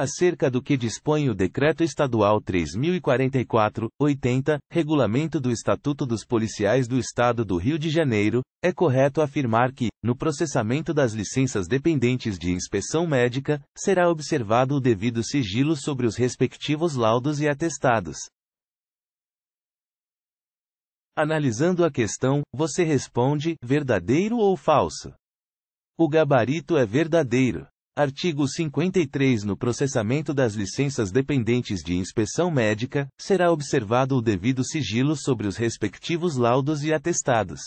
acerca do que dispõe o Decreto Estadual 3044, 80, Regulamento do Estatuto dos Policiais do Estado do Rio de Janeiro, é correto afirmar que, no processamento das licenças dependentes de inspeção médica, será observado o devido sigilo sobre os respectivos laudos e atestados. Analisando a questão, você responde: verdadeiro ou falso? O gabarito é verdadeiro. Artigo 53 No processamento das licenças dependentes de inspeção médica, será observado o devido sigilo sobre os respectivos laudos e atestados.